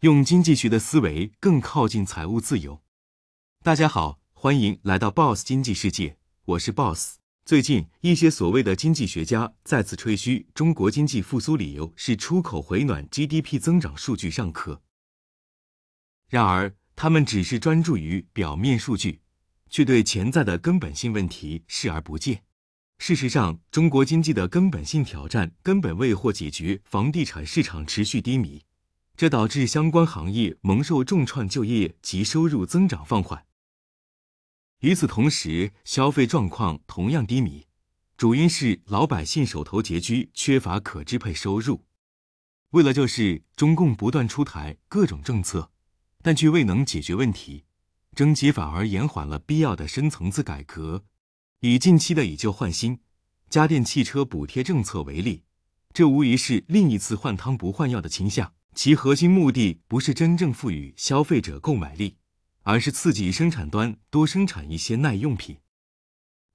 用经济学的思维更靠近财务自由。大家好，欢迎来到 Boss 经济世界，我是 Boss。最近一些所谓的经济学家再次吹嘘中国经济复苏理由是出口回暖、GDP 增长数据尚可，然而他们只是专注于表面数据。却对潜在的根本性问题视而不见。事实上，中国经济的根本性挑战根本未获解决，房地产市场持续低迷，这导致相关行业蒙受重创，就业及收入增长放缓。与此同时，消费状况同样低迷，主因是老百姓手头拮据，缺乏可支配收入。为了这事，中共不断出台各种政策，但却未能解决问题。升级反而延缓了必要的深层次改革。以近期的以旧换新、家电汽车补贴政策为例，这无疑是另一次换汤不换药的倾向。其核心目的不是真正赋予消费者购买力，而是刺激生产端多生产一些耐用品。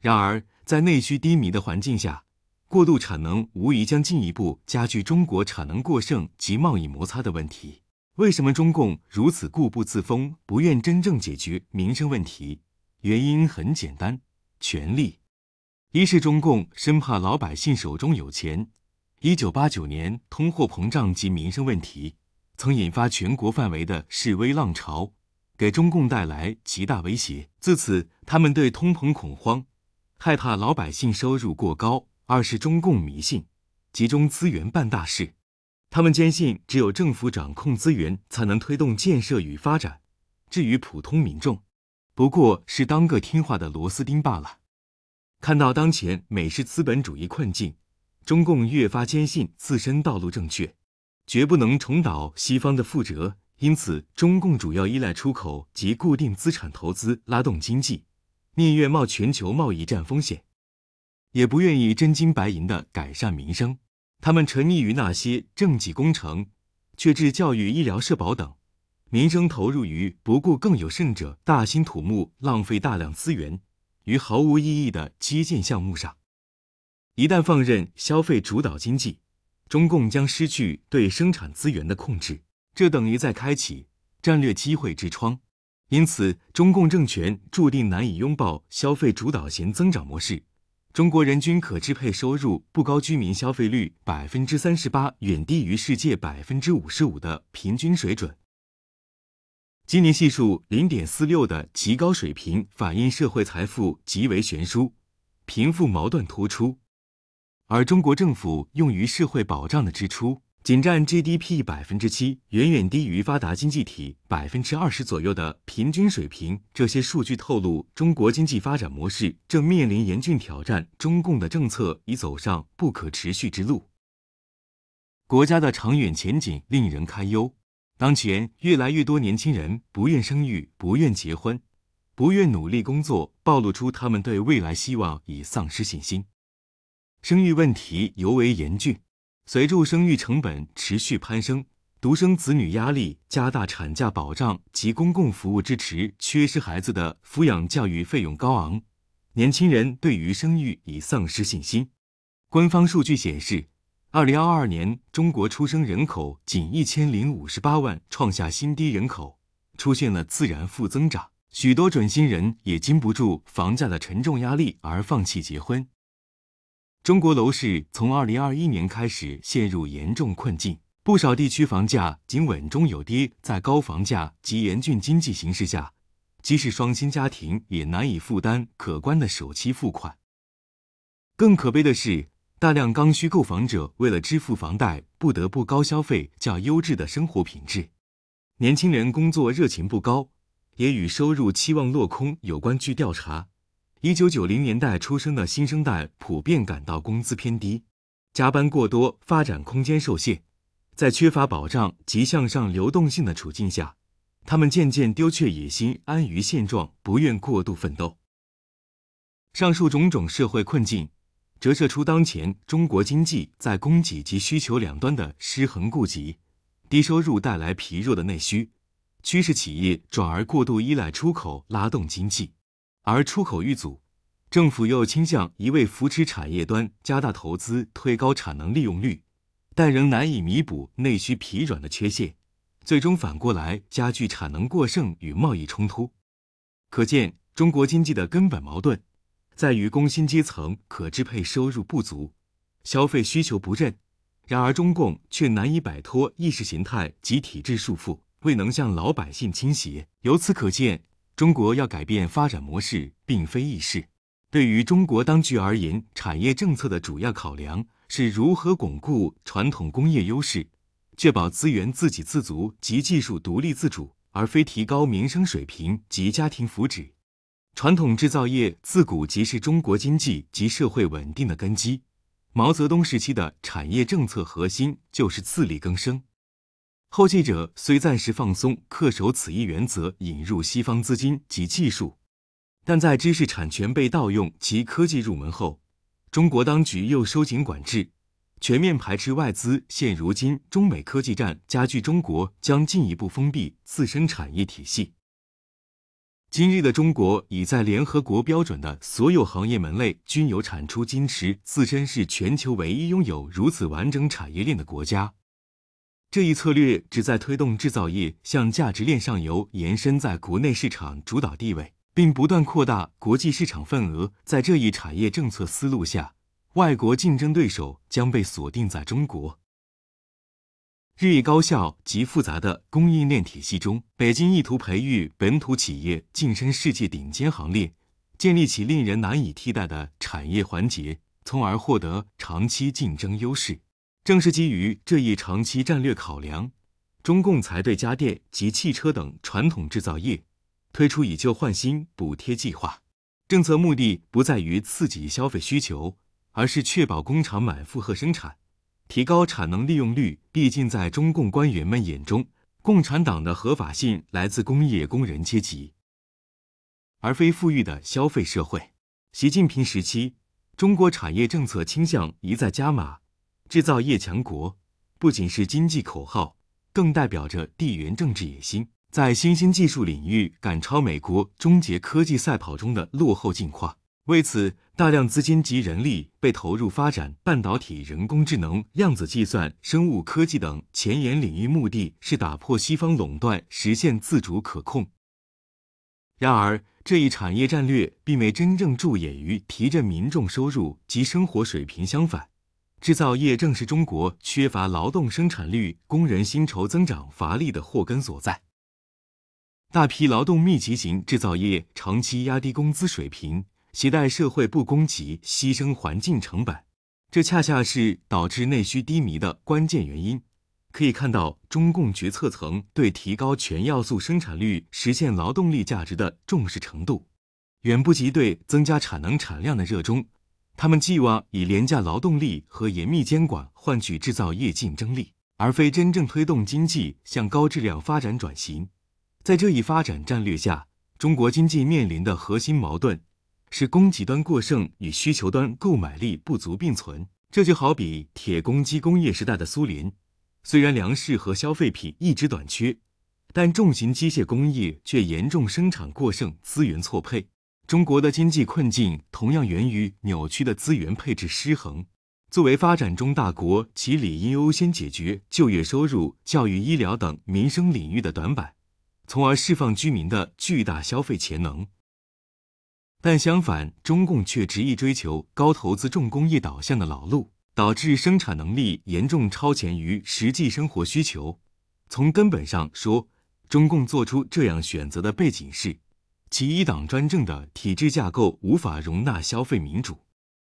然而，在内需低迷的环境下，过度产能无疑将进一步加剧中国产能过剩及贸易摩擦的问题。为什么中共如此固步自封，不愿真正解决民生问题？原因很简单：权力。一是中共生怕老百姓手中有钱。一九八九年，通货膨胀及民生问题曾引发全国范围的示威浪潮，给中共带来极大威胁。自此，他们对通膨恐慌，害怕老百姓收入过高。二是中共迷信，集中资源办大事。他们坚信，只有政府掌控资源，才能推动建设与发展。至于普通民众，不过是当个听话的螺丝钉罢了。看到当前美式资本主义困境，中共越发坚信自身道路正确，绝不能重蹈西方的覆辙。因此，中共主要依赖出口及固定资产投资拉动经济，宁愿冒全球贸易战风险，也不愿意真金白银的改善民生。他们沉溺于那些政绩工程，却置教育、医疗、社保等民生投入于不顾；更有甚者，大兴土木，浪费大量资源于毫无意义的基建项目上。一旦放任消费主导经济，中共将失去对生产资源的控制，这等于在开启战略机会之窗。因此，中共政权注定难以拥抱消费主导型增长模式。中国人均可支配收入不高，居民消费率百分之三十八，远低于世界百分之五十五的平均水准。基尼系数零点四六的极高水平，反映社会财富极为悬殊，贫富矛盾突出。而中国政府用于社会保障的支出。仅占 GDP 百分之七，远远低于发达经济体百分之二十左右的平均水平。这些数据透露，中国经济发展模式正面临严峻挑战，中共的政策已走上不可持续之路。国家的长远前景令人堪忧。当前，越来越多年轻人不愿生育、不愿结婚、不愿努力工作，暴露出他们对未来希望已丧失信心。生育问题尤为严峻。随着生育成本持续攀升，独生子女压力加大，产假保障及公共服务支持缺失，孩子的抚养教育费用高昂，年轻人对于生育已丧失信心。官方数据显示，二零二二年中国出生人口仅一千零五十八万，创下新低，人口出现了自然负增长。许多准新人也经不住房价的沉重压力而放弃结婚。中国楼市从二零二一年开始陷入严重困境，不少地区房价仅稳中有跌。在高房价及严峻经济形势下，即使双薪家庭也难以负担可观的首期付款。更可悲的是，大量刚需购房者为了支付房贷，不得不高消费、较优质的生活品质。年轻人工作热情不高，也与收入期望落空有关。据调查。一九九零年代出生的新生代普遍感到工资偏低，加班过多，发展空间受限，在缺乏保障及向上流动性的处境下，他们渐渐丢却野心，安于现状，不愿过度奋斗。上述种种社会困境，折射出当前中国经济在供给及需求两端的失衡痼疾，低收入带来疲弱的内需，趋势企业转而过度依赖出口拉动经济。而出口遇阻，政府又倾向一味扶持产业端，加大投资，推高产能利用率，但仍难以弥补内需疲软的缺陷，最终反过来加剧产能过剩与贸易冲突。可见，中国经济的根本矛盾在于工薪阶层可支配收入不足，消费需求不振。然而，中共却难以摆脱意识形态及体制束缚，未能向老百姓倾斜。由此可见。中国要改变发展模式，并非易事。对于中国当局而言，产业政策的主要考量是如何巩固传统工业优势，确保资源自给自足及技术独立自主，而非提高民生水平及家庭福祉。传统制造业自古即是中国经济及社会稳定的根基。毛泽东时期的产业政策核心就是自力更生。后继者虽暂时放松，恪守此一原则，引入西方资金及技术，但在知识产权被盗用及科技入门后，中国当局又收紧管制，全面排斥外资。现如今，中美科技战加剧，中国将进一步封闭自身产业体系。今日的中国已在联合国标准的所有行业门类均有产出，金池，自身是全球唯一拥有如此完整产业链的国家。这一策略旨在推动制造业向价值链上游延伸，在国内市场主导地位，并不断扩大国际市场份额。在这一产业政策思路下，外国竞争对手将被锁定在中国日益高效及复杂的供应链体系中。北京意图培育本土企业晋升世界顶尖行列，建立起令人难以替代的产业环节，从而获得长期竞争优势。正是基于这一长期战略考量，中共才对家电及汽车等传统制造业推出以旧换新补贴计划。政策目的不在于刺激消费需求，而是确保工厂满负荷生产，提高产能利用率。毕竟，在中共官员们眼中，共产党的合法性来自工业工人阶级，而非富裕的消费社会。习近平时期，中国产业政策倾向一再加码。制造业强国不仅是经济口号，更代表着地缘政治野心。在新兴技术领域赶超美国，终结科技赛跑中的落后进化。为此，大量资金及人力被投入发展半导体、人工智能、量子计算、生物科技等前沿领域，目的是打破西方垄断，实现自主可控。然而，这一产业战略并未真正着眼于提振民众收入及生活水平，相反。制造业正是中国缺乏劳动生产率、工人薪酬增长乏力的祸根所在。大批劳动密集型制造业长期压低工资水平，携带社会不供给，牺牲环境成本，这恰恰是导致内需低迷的关键原因。可以看到，中共决策层对提高全要素生产率、实现劳动力价值的重视程度，远不及对增加产能产量的热衷。他们寄望以廉价劳动力和严密监管换取制造业竞争力，而非真正推动经济向高质量发展转型。在这一发展战略下，中国经济面临的核心矛盾是供给端过剩与需求端购买力不足并存。这就好比铁公鸡工业时代的苏联，虽然粮食和消费品一直短缺，但重型机械工业却严重生产过剩、资源错配。中国的经济困境同样源于扭曲的资源配置失衡。作为发展中大国，其理应优先解决就业、收入、教育、医疗等民生领域的短板，从而释放居民的巨大消费潜能。但相反，中共却执意追求高投资、重工业导向的老路，导致生产能力严重超前于实际生活需求。从根本上说，中共做出这样选择的背景是。其一党专政的体制架构无法容纳消费民主。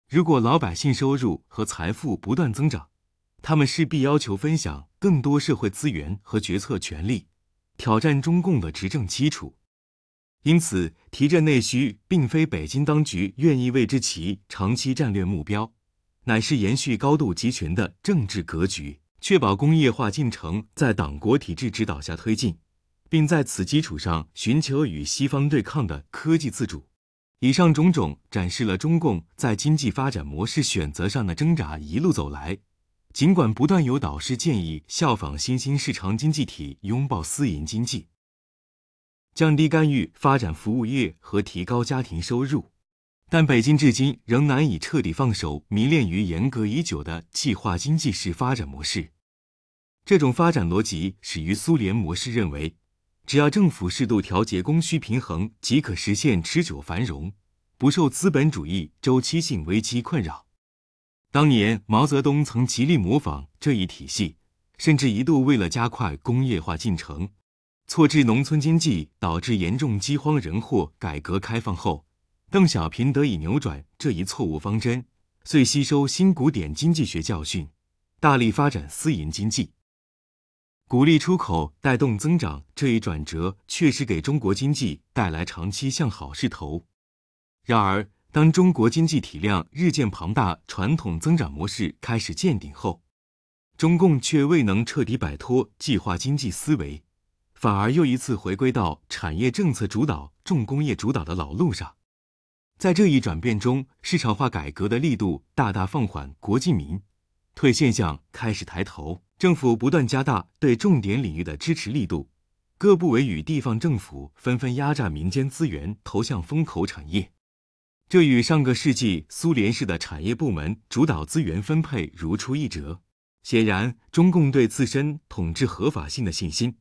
如果老百姓收入和财富不断增长，他们势必要求分享更多社会资源和决策权力，挑战中共的执政基础。因此，提着内需并非北京当局愿意为之，其长期战略目标，乃是延续高度集权的政治格局，确保工业化进程在党国体制指导下推进。并在此基础上寻求与西方对抗的科技自主。以上种种展示了中共在经济发展模式选择上的挣扎。一路走来，尽管不断有导师建议效仿新兴市场经济体，拥抱私营经济，降低干预，发展服务业和提高家庭收入，但北京至今仍难以彻底放手，迷恋于严格已久的计划经济式发展模式。这种发展逻辑始于苏联模式，认为。只要政府适度调节供需平衡，即可实现持久繁荣，不受资本主义周期性危机困扰。当年毛泽东曾极力模仿这一体系，甚至一度为了加快工业化进程，错置农村经济，导致严重饥荒人祸。改革开放后，邓小平得以扭转这一错误方针，遂吸收新古典经济学教训，大力发展私营经济。鼓励出口带动增长这一转折，确实给中国经济带来长期向好势头。然而，当中国经济体量日渐庞大，传统增长模式开始见顶后，中共却未能彻底摆脱计划经济思维，反而又一次回归到产业政策主导、重工业主导的老路上。在这一转变中，市场化改革的力度大大放缓，国进民退现象开始抬头。政府不断加大对重点领域的支持力度，各部委与地方政府纷纷压榨民间资源投向风口产业，这与上个世纪苏联式的产业部门主导资源分配如出一辙。显然，中共对自身统治合法性的信心，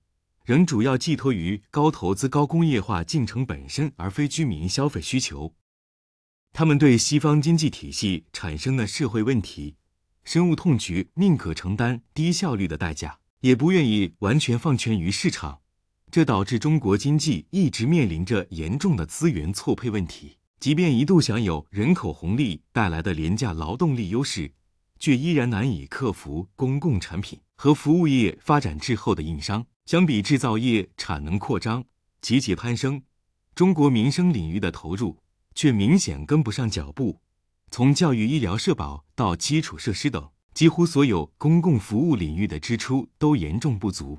仍主要寄托于高投资、高工业化进程本身，而非居民消费需求。他们对西方经济体系产生的社会问题。深恶痛绝，宁可承担低效率的代价，也不愿意完全放权于市场。这导致中国经济一直面临着严重的资源错配问题。即便一度享有人口红利带来的廉价劳动力优势，却依然难以克服公共产品和服务业发展滞后的硬伤。相比制造业产能扩张节节攀升，中国民生领域的投入却明显跟不上脚步。从教育、医疗、社保到基础设施等，几乎所有公共服务领域的支出都严重不足，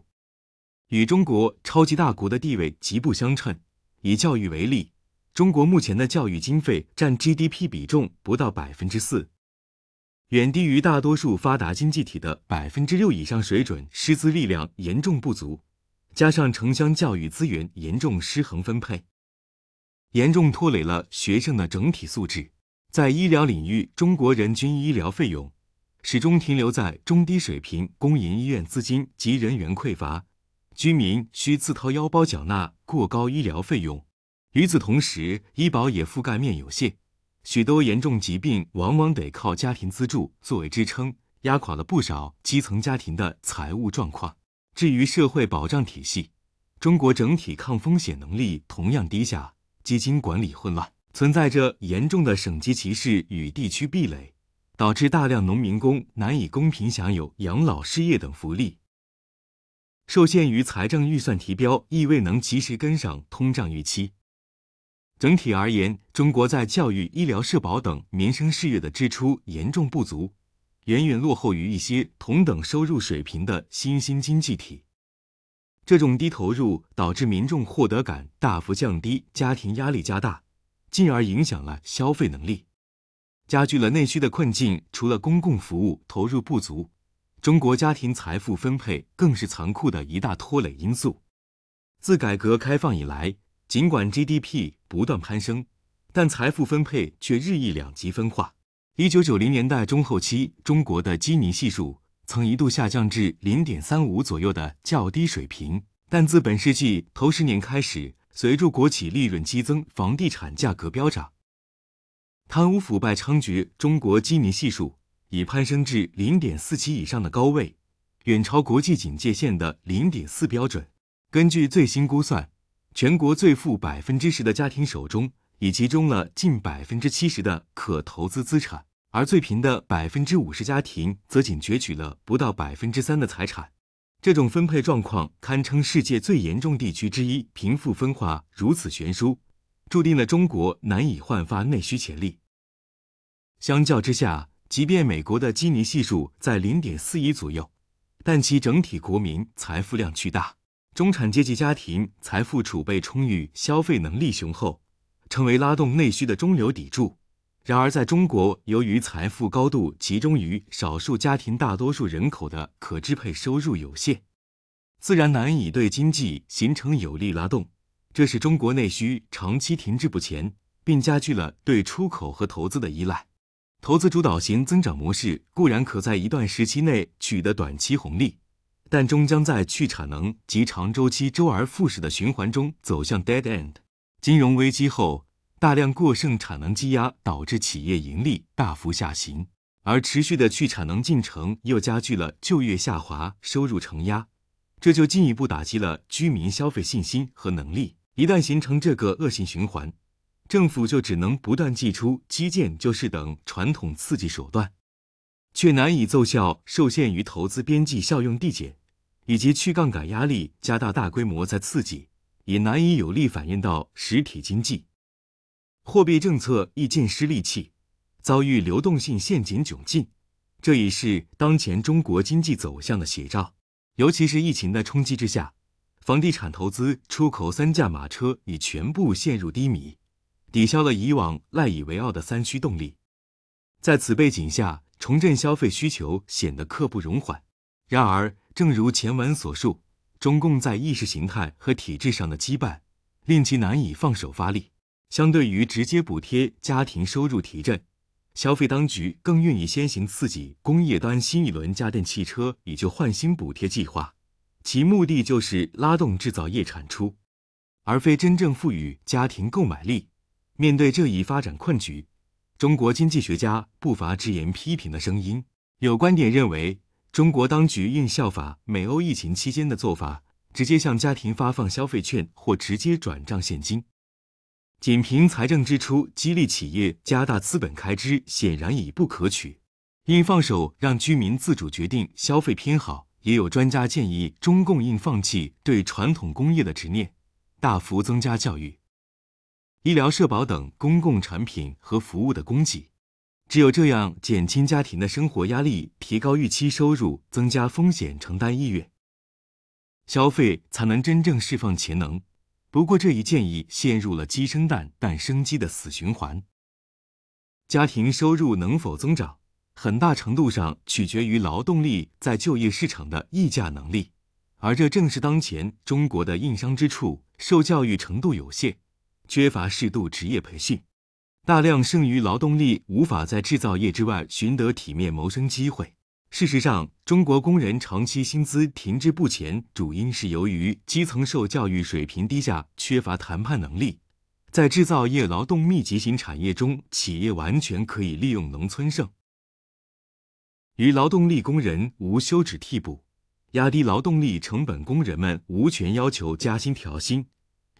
与中国超级大国的地位极不相称。以教育为例，中国目前的教育经费占 GDP 比重不到百分之四，远低于大多数发达经济体的百分之六以上水准。师资力量严重不足，加上城乡教育资源严重失衡分配，严重拖累了学生的整体素质。在医疗领域，中国人均医疗费用始终停留在中低水平，公营医院资金及人员匮乏，居民需自掏腰包缴纳过高医疗费用。与此同时，医保也覆盖面有限，许多严重疾病往往得靠家庭资助作为支撑，压垮了不少基层家庭的财务状况。至于社会保障体系，中国整体抗风险能力同样低下，基金管理混乱。存在着严重的省级歧视与地区壁垒，导致大量农民工难以公平享有养老、失业等福利。受限于财政预算提标，亦未能及时跟上通胀预期。整体而言，中国在教育、医疗、社保等民生事业的支出严重不足，远远落后于一些同等收入水平的新兴经济体。这种低投入导致民众获得感大幅降低，家庭压力加大。进而影响了消费能力，加剧了内需的困境。除了公共服务投入不足，中国家庭财富分配更是残酷的一大拖累因素。自改革开放以来，尽管 GDP 不断攀升，但财富分配却日益两极分化。一九九零年代中后期，中国的基尼系数曾一度下降至零点三五左右的较低水平，但自本世纪头十年开始。随着国企利润激增，房地产价格飙涨，贪污腐败猖獗，中国基尼系数已攀升至零点四七以上的高位，远超国际警戒线的零点四标准。根据最新估算，全国最富百分之十的家庭手中已集中了近百分之七十的可投资资产，而最贫的百分之五十家庭则仅攫取了不到百分之三的财产。这种分配状况堪称世界最严重地区之一，贫富分化如此悬殊，注定了中国难以焕发内需潜力。相较之下，即便美国的基尼系数在零点四一左右，但其整体国民财富量巨大，中产阶级家庭财富储备充裕，消费能力雄厚，成为拉动内需的中流砥柱。然而，在中国，由于财富高度集中于少数家庭，大多数人口的可支配收入有限，自然难以对经济形成有力拉动。这是中国内需长期停滞不前，并加剧了对出口和投资的依赖。投资主导型增长模式固然可在一段时期内取得短期红利，但终将在去产能及长周期周而复始的循环中走向 dead end。金融危机后。大量过剩产能积压导致企业盈利大幅下行，而持续的去产能进程又加剧了就业下滑、收入承压，这就进一步打击了居民消费信心和能力。一旦形成这个恶性循环，政府就只能不断祭出基建、救市等传统刺激手段，却难以奏效，受限于投资边际效用递减以及去杠杆压力加大，大规模再刺激也难以有力反映到实体经济。货币政策亦渐失利器，遭遇流动性陷阱窘境，这已是当前中国经济走向的写照。尤其是疫情的冲击之下，房地产投资、出口三驾马车已全部陷入低迷，抵消了以往赖以为傲的三需动力。在此背景下，重振消费需求显得刻不容缓。然而，正如前文所述，中共在意识形态和体制上的羁绊，令其难以放手发力。相对于直接补贴家庭收入提振，消费当局更愿意先行刺激工业端新一轮家电、汽车以旧换新补贴计划，其目的就是拉动制造业产出，而非真正赋予家庭购买力。面对这一发展困局，中国经济学家不乏直言批评的声音。有观点认为，中国当局应效法美欧疫情期间的做法，直接向家庭发放消费券或直接转账现金。仅凭财政支出激励企业加大资本开支，显然已不可取。应放手让居民自主决定消费偏好。也有专家建议，中共应放弃对传统工业的执念，大幅增加教育、医疗、社保等公共产品和服务的供给。只有这样，减轻家庭的生活压力，提高预期收入，增加风险承担意愿，消费才能真正释放潜能。不过，这一建议陷入了“鸡生蛋，蛋生鸡”的死循环。家庭收入能否增长，很大程度上取决于劳动力在就业市场的溢价能力，而这正是当前中国的硬伤之处：受教育程度有限，缺乏适度职业培训，大量剩余劳动力无法在制造业之外寻得体面谋生机会。事实上，中国工人长期薪资停滞不前，主因是由于基层受教育水平低下，缺乏谈判能力。在制造业劳动密集型产业中，企业完全可以利用农村剩余劳动力工人无休止替补，压低劳动力成本。工人们无权要求加薪调薪，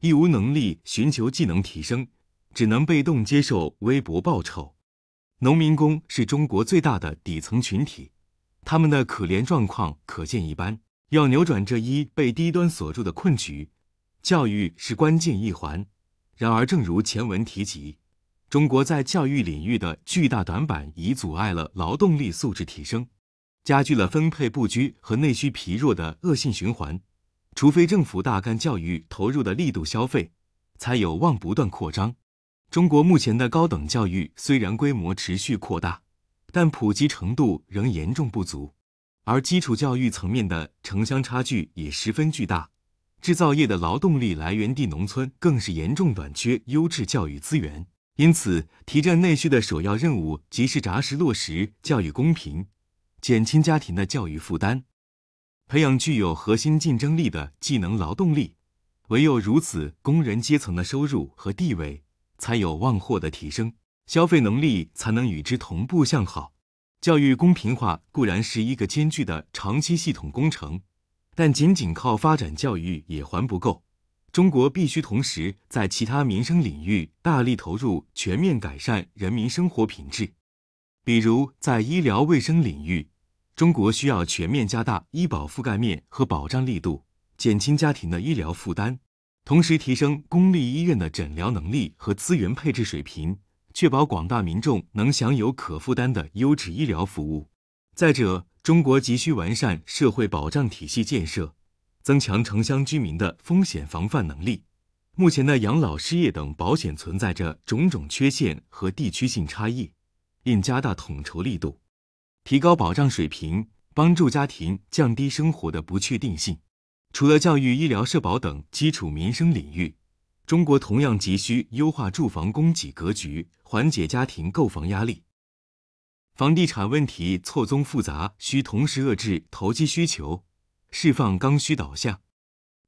亦无能力寻求技能提升，只能被动接受微薄报酬。农民工是中国最大的底层群体。他们的可怜状况可见一斑。要扭转这一被低端锁住的困局，教育是关键一环。然而，正如前文提及，中国在教育领域的巨大短板已阻碍了劳动力素质提升，加剧了分配不均和内需疲弱的恶性循环。除非政府大干教育投入的力度消费，才有望不断扩张。中国目前的高等教育虽然规模持续扩大。但普及程度仍严重不足，而基础教育层面的城乡差距也十分巨大。制造业的劳动力来源地农村更是严重短缺优质教育资源。因此，提振内需的首要任务即是扎实落实教育公平，减轻家庭的教育负担，培养具有核心竞争力的技能劳动力。唯有如此，工人阶层的收入和地位才有望获得提升。消费能力才能与之同步向好。教育公平化固然是一个艰巨的长期系统工程，但仅仅靠发展教育也还不够。中国必须同时在其他民生领域大力投入，全面改善人民生活品质。比如在医疗卫生领域，中国需要全面加大医保覆盖面和保障力度，减轻家庭的医疗负担，同时提升公立医院的诊疗能力和资源配置水平。确保广大民众能享有可负担的优质医疗服务。再者，中国急需完善社会保障体系建设，增强城乡居民的风险防范能力。目前的养老、失业等保险存在着种种缺陷和地区性差异，应加大统筹力度，提高保障水平，帮助家庭降低生活的不确定性。除了教育、医疗、社保等基础民生领域。中国同样急需优化住房供给格局，缓解家庭购房压力。房地产问题错综复杂，需同时遏制投机需求，释放刚需导向，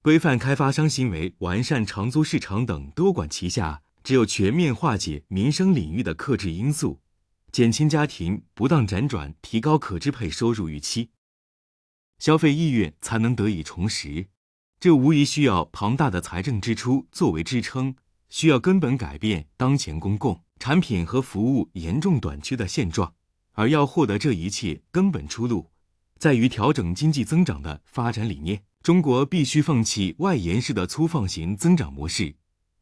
规范开发商行为，完善长租市场等多管齐下。只有全面化解民生领域的克制因素，减轻家庭不当辗转，提高可支配收入预期，消费意愿才能得以重拾。这无疑需要庞大的财政支出作为支撑，需要根本改变当前公共产品和服务严重短缺的现状。而要获得这一切根本出路，在于调整经济增长的发展理念。中国必须放弃外延式的粗放型增长模式，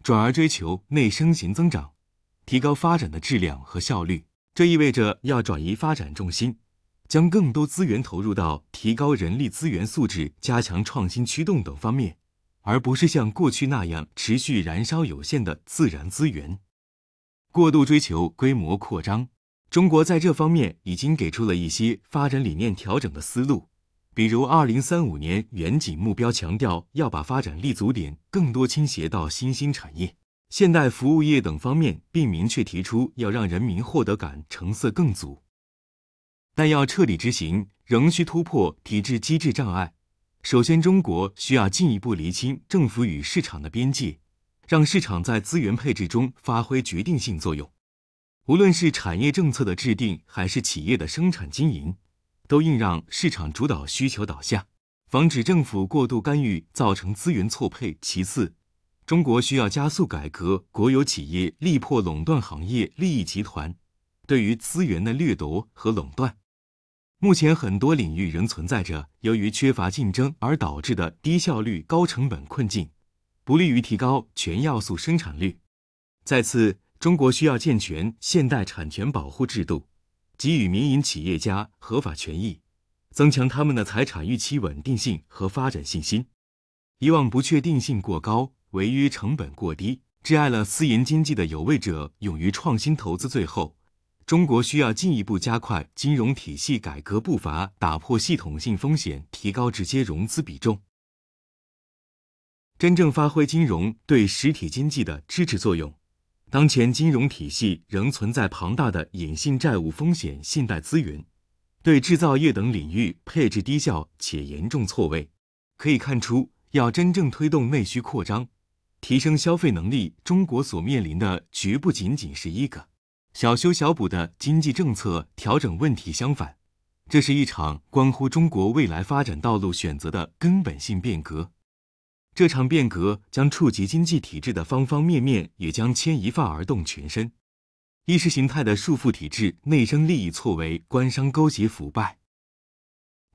转而追求内生型增长，提高发展的质量和效率。这意味着要转移发展重心。将更多资源投入到提高人力资源素质、加强创新驱动等方面，而不是像过去那样持续燃烧有限的自然资源，过度追求规模扩张。中国在这方面已经给出了一些发展理念调整的思路，比如二零三五年远景目标强调要把发展立足点更多倾斜到新兴产业、现代服务业等方面，并明确提出要让人民获得感成色更足。但要彻底执行，仍需突破体制机制障碍。首先，中国需要进一步厘清政府与市场的边界，让市场在资源配置中发挥决定性作用。无论是产业政策的制定，还是企业的生产经营，都应让市场主导需求导向，防止政府过度干预造成资源错配。其次，中国需要加速改革国有企业，力破垄断行业利益集团对于资源的掠夺和垄断。目前，很多领域仍存在着由于缺乏竞争而导致的低效率、高成本困境，不利于提高全要素生产率。再次，中国需要健全现代产权保护制度，给予民营企业家合法权益，增强他们的财产预期稳定性和发展信心。以往不确定性过高，违约成本过低，挚碍了私营经济的有位者勇于创新投资。最后。中国需要进一步加快金融体系改革步伐，打破系统性风险，提高直接融资比重，真正发挥金融对实体经济的支持作用。当前金融体系仍存在庞大的隐性债务风险、信贷资源对制造业等领域配置低效且严重错位。可以看出，要真正推动内需扩张、提升消费能力，中国所面临的绝不仅仅是一个。小修小补的经济政策调整问题相反，这是一场关乎中国未来发展道路选择的根本性变革。这场变革将触及经济体制的方方面面，也将牵一发而动全身。意识形态的束缚体制、内生利益错位、官商勾结腐败、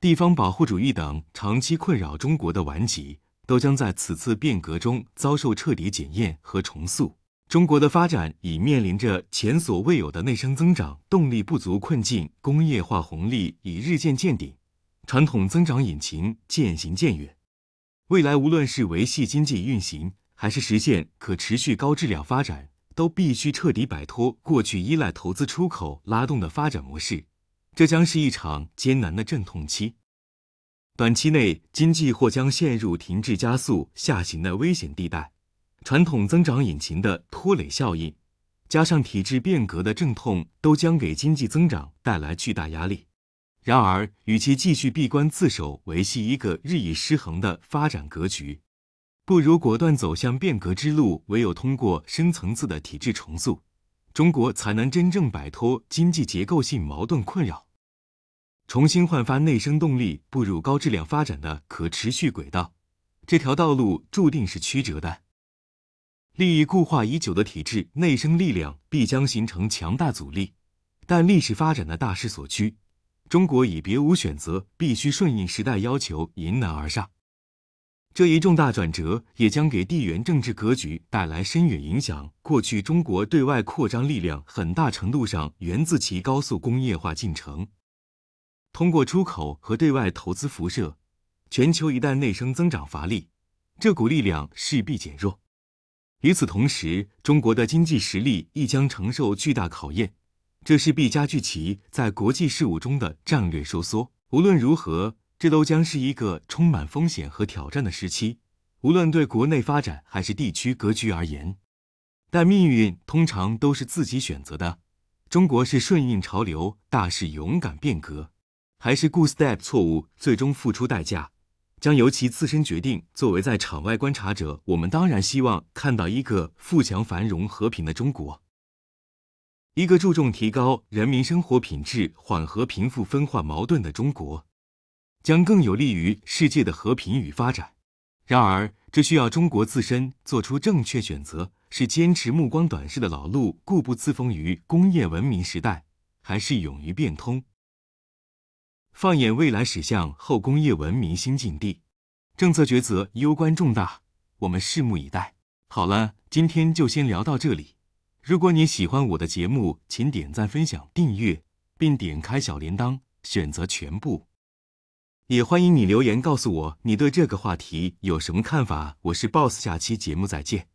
地方保护主义等长期困扰中国的顽疾，都将在此次变革中遭受彻底检验和重塑。中国的发展已面临着前所未有的内生增长动力不足困境，工业化红利已日渐见顶，传统增长引擎渐行渐远。未来无论是维系经济运行，还是实现可持续高质量发展，都必须彻底摆脱过去依赖投资、出口拉动的发展模式。这将是一场艰难的阵痛期，短期内经济或将陷入停滞、加速下行的危险地带。传统增长引擎的拖累效应，加上体制变革的阵痛，都将给经济增长带来巨大压力。然而，与其继续闭关自守，维系一个日益失衡的发展格局，不如果断走向变革之路。唯有通过深层次的体制重塑，中国才能真正摆脱经济结构性矛盾困扰，重新焕发内生动力，步入高质量发展的可持续轨道。这条道路注定是曲折的。利益固化已久的体制内生力量必将形成强大阻力，但历史发展的大势所趋，中国已别无选择，必须顺应时代要求迎难而上。这一重大转折也将给地缘政治格局带来深远影响。过去，中国对外扩张力量很大程度上源自其高速工业化进程，通过出口和对外投资辐射。全球一旦内生增长乏力，这股力量势必减弱。与此同时，中国的经济实力亦将承受巨大考验，这是必加剧其在国际事务中的战略收缩。无论如何，这都将是一个充满风险和挑战的时期，无论对国内发展还是地区格局而言。但命运通常都是自己选择的，中国是顺应潮流、大势勇敢变革，还是 g o o step 错误最终付出代价？将由其自身决定。作为在场外观察者，我们当然希望看到一个富强、繁荣、和平的中国，一个注重提高人民生活品质、缓和贫富分化矛盾的中国，将更有利于世界的和平与发展。然而，这需要中国自身做出正确选择：是坚持目光短视的老路，固步自封于工业文明时代，还是勇于变通？放眼未来史向后工业文明新境地，政策抉择攸关重大，我们拭目以待。好了，今天就先聊到这里。如果你喜欢我的节目，请点赞、分享、订阅，并点开小铃铛，选择全部。也欢迎你留言告诉我你对这个话题有什么看法。我是 BOSS，下期节目再见。